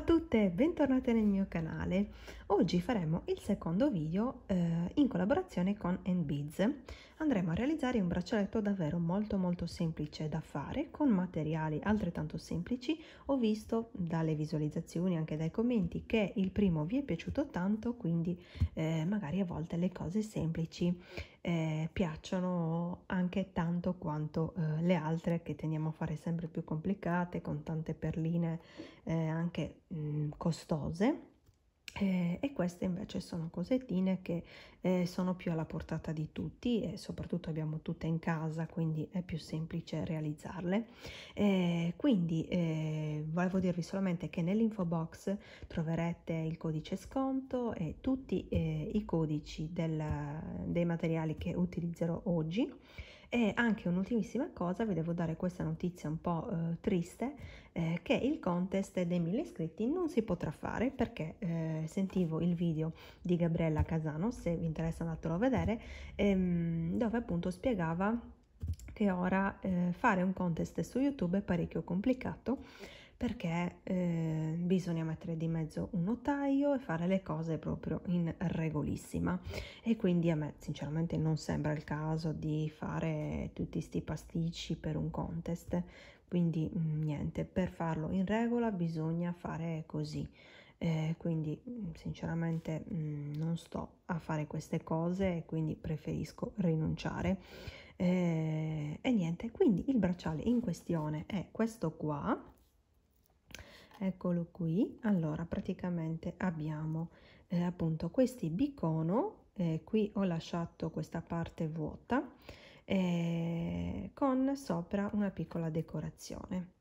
a tutte e bentornate nel mio canale. Oggi faremo il secondo video eh, in collaborazione con NBiz andremo a realizzare un braccialetto davvero molto molto semplice da fare con materiali altrettanto semplici. Ho visto dalle visualizzazioni, anche dai commenti, che il primo vi è piaciuto tanto, quindi eh, magari a volte le cose semplici eh, piacciono anche tanto quanto eh, le altre che tendiamo a fare sempre più complicate, con tante perline eh, anche mh, mm, costose eh, e queste invece sono cosettine che eh, sono più alla portata di tutti e soprattutto abbiamo tutte in casa quindi è più semplice realizzarle eh, quindi eh, volevo dirvi solamente che nell'info box troverete il codice sconto e tutti eh, i codici del, dei materiali che utilizzerò oggi e anche un'ultimissima cosa, vi devo dare questa notizia un po' eh, triste, eh, che il contest dei 1000 iscritti non si potrà fare perché eh, sentivo il video di Gabriella Casano, se vi interessa andatelo a vedere, ehm, dove appunto spiegava che ora eh, fare un contest su YouTube è parecchio complicato perché eh, bisogna mettere di mezzo un notaio e fare le cose proprio in regolissima e quindi a me sinceramente non sembra il caso di fare tutti questi pasticci per un contest quindi mm, niente per farlo in regola bisogna fare così eh, quindi mm, sinceramente mh, mm, non sto a fare queste cose e quindi preferisco rinunciare eh, e niente quindi il bracciale in questione è questo qua eccolo qui allora praticamente abbiamo eh, appunto questi bicono eh, qui ho lasciato questa parte vuota eh, con sopra una piccola decorazione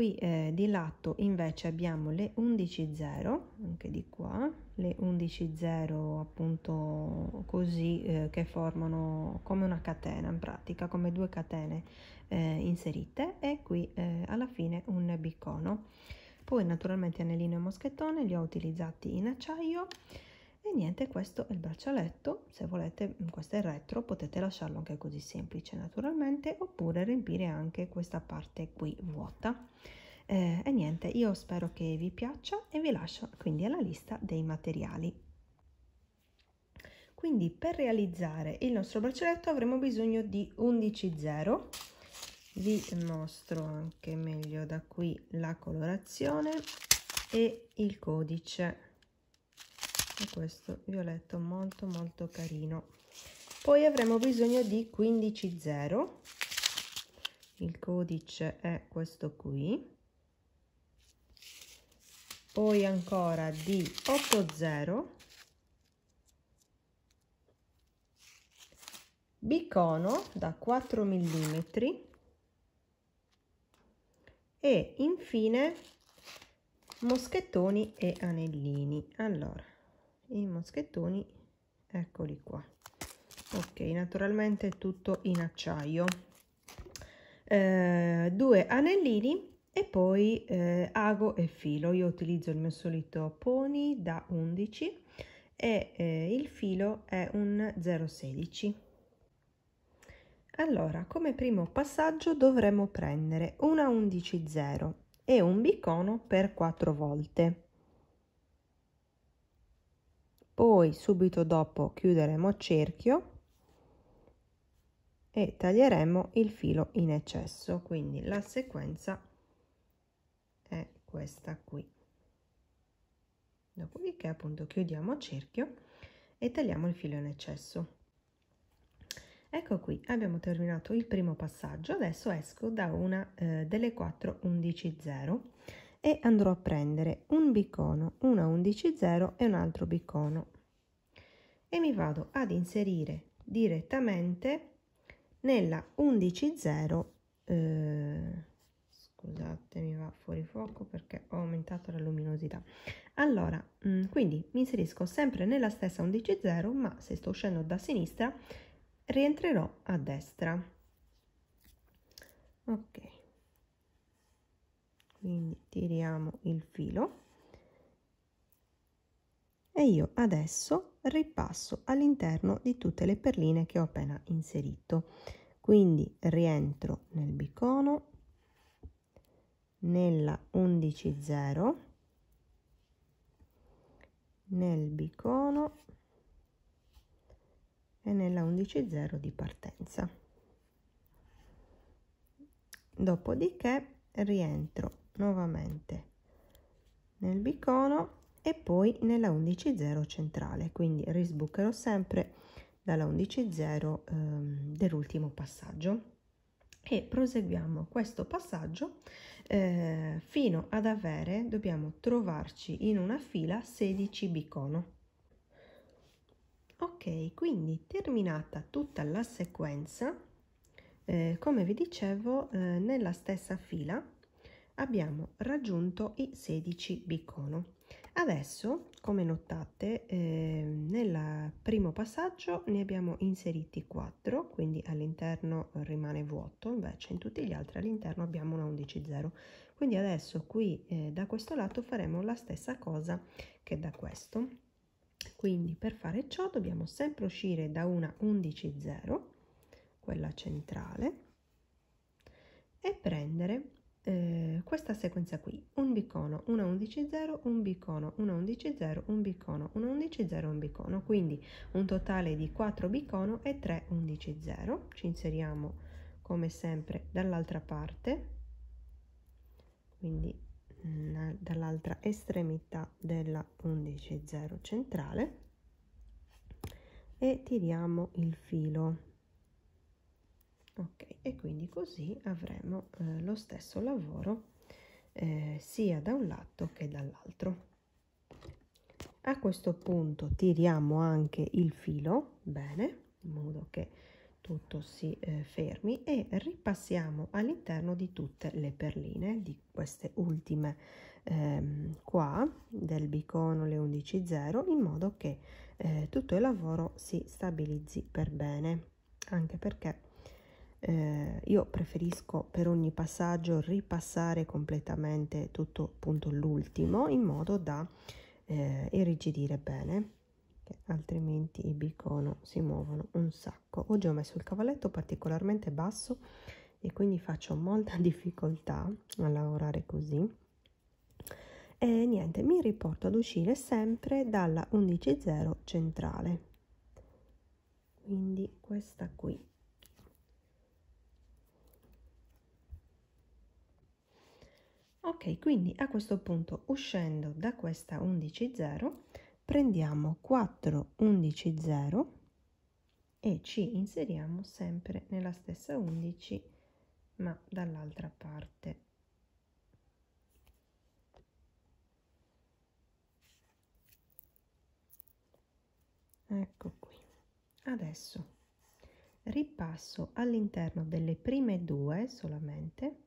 qui eh, di lato invece abbiamo le 11.0 anche di qua le 11.0 appunto così eh, che formano come una catena in pratica come due catene eh, inserite e qui eh, alla fine un bicono poi naturalmente anellino e moschettone li ho utilizzati in acciaio e niente questo è il braccialetto se volete mm, questo è il retro potete lasciarlo anche così semplice naturalmente oppure riempire anche questa parte qui vuota eh, e niente io spero che vi piaccia e vi lascio quindi alla lista dei materiali quindi per realizzare il nostro braccialetto avremo bisogno di 11 0 vi mostro anche meglio da qui la colorazione e il codice e questo violetto molto molto carino poi avremo bisogno di 15.0 il codice è questo qui poi ancora di 80 bicono da 4 mm e infine moschettoni e anellini allora i moschettoni eccoli qua ok naturalmente tutto in acciaio eh, due anellini e poi eh, ago e filo io utilizzo il mio solito pony da 11 e eh, il filo è un 016 allora, come primo passaggio dovremo prendere una 11.0 e un bicono per 4 volte poi subito dopo chiuderemo a cerchio e taglieremo il filo in eccesso quindi la sequenza è questa qui dopodiché appunto chiudiamo a cerchio e tagliamo il filo in eccesso Ecco qui, abbiamo terminato il primo passaggio, adesso esco da una eh, delle 4 0 e andrò a prendere un bicono, una 11.0 e un altro bicono e mi vado ad inserire direttamente nella 11.0 eh, scusate mi va fuori fuoco perché ho aumentato la luminosità allora mm, quindi mi inserisco sempre nella stessa 11.0 ma se sto uscendo da sinistra rientrerò a destra ok quindi tiriamo il filo e io adesso ripasso all'interno di tutte le perline che ho appena inserito quindi rientro nel bicono nella 11 0 nel bicono e nella 11 0 di partenza dopodiché rientro nuovamente nel bicono e poi nella 11.0 centrale quindi risbucherò sempre dalla 11.0 ehm, dell'ultimo passaggio e proseguiamo questo passaggio eh, fino ad avere dobbiamo trovarci in una fila 16 bicono ok quindi terminata tutta la sequenza eh, come vi dicevo eh, nella stessa fila abbiamo raggiunto i 16 bicono. Adesso, come notate, eh, nel primo passaggio ne abbiamo inseriti 4, quindi all'interno rimane vuoto, invece in tutti gli altri all'interno abbiamo una 11.0. Quindi adesso qui eh, da questo lato faremo la stessa cosa che da questo. Quindi per fare ciò dobbiamo sempre uscire da una 11.0, quella centrale, e prendere eh, questa sequenza qui, un bicono, 1 11 0, un bicono, 1 11 0, un bicono, 1 11 0, un bicono, quindi un totale di 4 bicono e 3 11 0. Ci inseriamo come sempre dall'altra parte, quindi mh, mm, dall'altra estremità della 11 0 centrale e tiriamo il filo ok e quindi così avremo eh, lo stesso lavoro eh, sia da un lato che dall'altro a questo punto tiriamo anche il filo bene in modo che tutto si eh, fermi e ripassiamo all'interno di tutte le perline di queste ultime ehm, qua del bicono le 11.0 in modo che eh, tutto il lavoro si stabilizzi per bene anche perché eh, io preferisco per ogni passaggio ripassare completamente tutto appunto l'ultimo in modo da eh, irrigidire bene altrimenti i bicono si muovono un sacco oggi ho messo il cavalletto particolarmente basso e quindi faccio molta difficoltà a lavorare così e niente mi riporto ad uscire sempre dalla 11.0 centrale quindi questa qui ok quindi a questo punto uscendo da questa 11.0 prendiamo 4 11.0 e ci inseriamo sempre nella stessa 11 ma dall'altra parte ecco qui adesso ripasso all'interno delle prime due solamente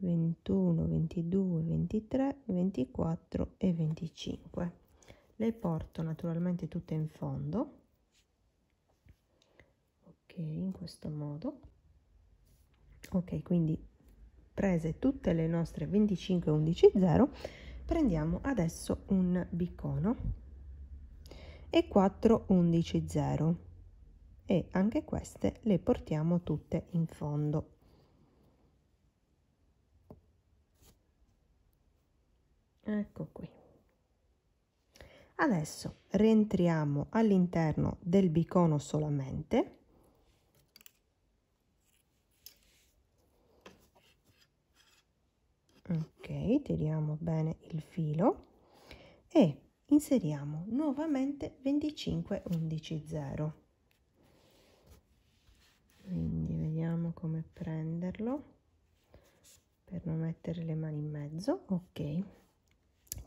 21, 22, 23, 24 e 25. Le porto naturalmente tutte in fondo, ok, in questo modo. Ok, quindi prese tutte le nostre 25 11 0, prendiamo adesso un bicono e 4 11 0 e anche queste le portiamo tutte in fondo ecco qui adesso rientriamo all'interno del bicono solamente ok tiriamo bene il filo e inseriamo nuovamente 25 11 0 quindi vediamo come prenderlo per non mettere le mani in mezzo ok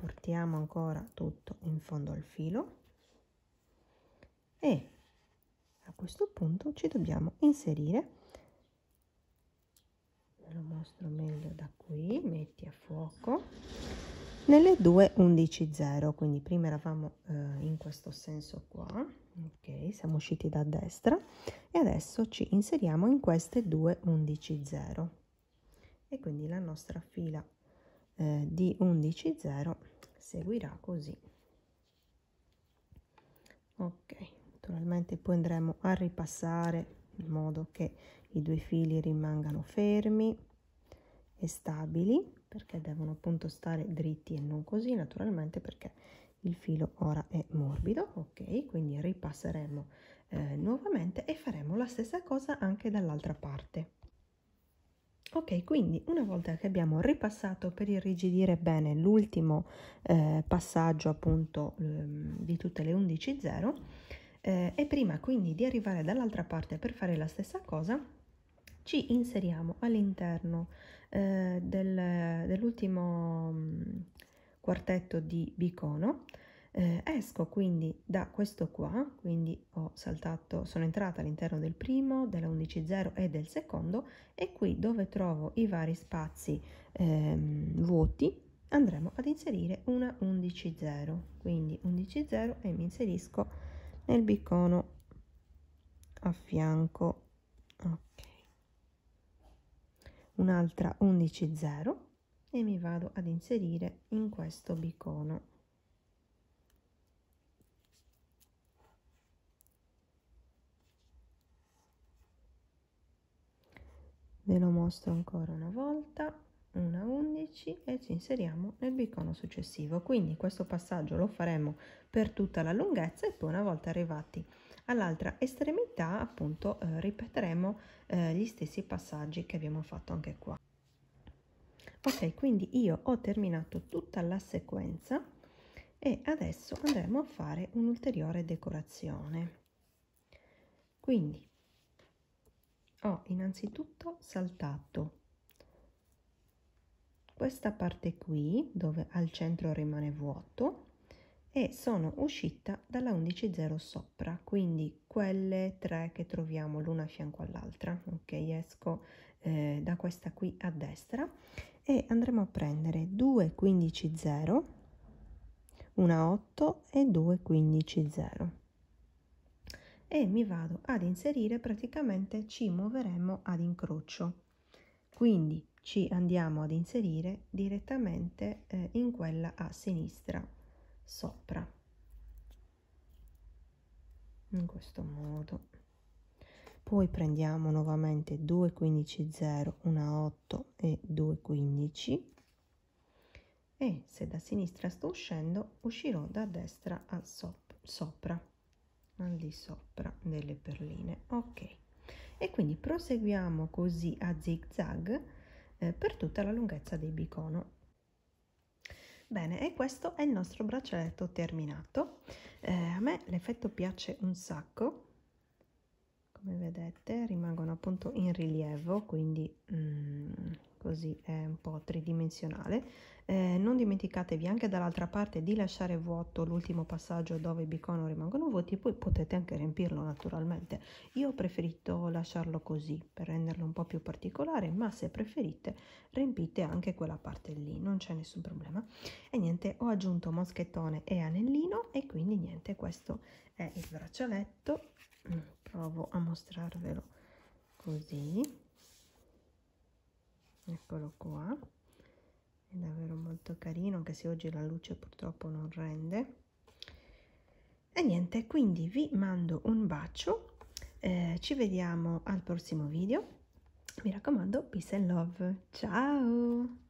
portiamo ancora tutto in fondo al filo e a questo punto ci dobbiamo inserire ve lo mostro meglio da qui metti a fuoco nelle 2 11 0 quindi prima eravamo eh, in questo senso qua ok siamo usciti da destra e adesso ci inseriamo in queste 2 11 0 e quindi la nostra fila eh, di 11 0 seguirà così ok naturalmente poi andremo a ripassare in modo che i due fili rimangano fermi e stabili perché devono appunto stare dritti e non così naturalmente perché il filo ora è morbido ok quindi ripasseremo eh, nuovamente e faremo la stessa cosa anche dall'altra parte Ok, quindi una volta che abbiamo ripassato per irrigidire bene l'ultimo eh, passaggio appunto ehm, di tutte le 11.0 eh, e prima quindi di arrivare dall'altra parte per fare la stessa cosa, ci inseriamo all'interno eh, del, dell'ultimo mm, quartetto di bicono eh, esco quindi da questo qua, quindi ho saltato, sono entrata all'interno del primo, della 11.0 e del secondo e qui dove trovo i vari spazi ehm, vuoti andremo ad inserire una 11.0, quindi 11.0 e mi inserisco nel bicono a fianco, ok, un'altra 11.0 e mi vado ad inserire in questo bicono ve lo mostro ancora una volta una 11 e ci inseriamo nel bicono successivo quindi questo passaggio lo faremo per tutta la lunghezza e poi una volta arrivati all'altra estremità appunto eh, ripeteremo eh, gli stessi passaggi che abbiamo fatto anche qua ok quindi io ho terminato tutta la sequenza e adesso andremo a fare un'ulteriore decorazione quindi ho innanzitutto saltato questa parte qui dove al centro rimane vuoto e sono uscita dalla 11.0 sopra quindi quelle tre che troviamo l'una a fianco all'altra ok esco eh, da questa qui a destra e andremo a prendere 2 15 0 una 8 e 2 15 0 e mi vado ad inserire praticamente ci muoveremo ad incrocio quindi ci andiamo ad inserire direttamente eh, in quella a sinistra sopra in questo modo poi prendiamo nuovamente 2 15 0 1 8 e 2 15 e se da sinistra sto uscendo uscirò da destra a sop sopra al di sopra delle perline ok e quindi proseguiamo così a zig zag eh, per tutta la lunghezza dei bicono Bene, e questo è il nostro braccialetto terminato. Eh, a me l'effetto piace un sacco. Come vedete rimangono appunto in rilievo, quindi mm, così è un po' tridimensionale. Eh, non dimenticatevi anche dall'altra parte di lasciare vuoto l'ultimo passaggio dove i bicono rimangono vuoti, poi potete anche riempirlo naturalmente. Io ho preferito lasciarlo così per renderlo un po' più particolare, ma se preferite riempite anche quella parte lì, non c'è nessun problema. E niente, ho aggiunto moschettone e anellino e quindi niente, questo è il braccialetto. Mm, provo a mostrarvelo così eccolo qua è davvero molto carino anche se oggi la luce purtroppo non rende e niente quindi vi mando un bacio eh, ci vediamo al prossimo video mi raccomando peace and love ciao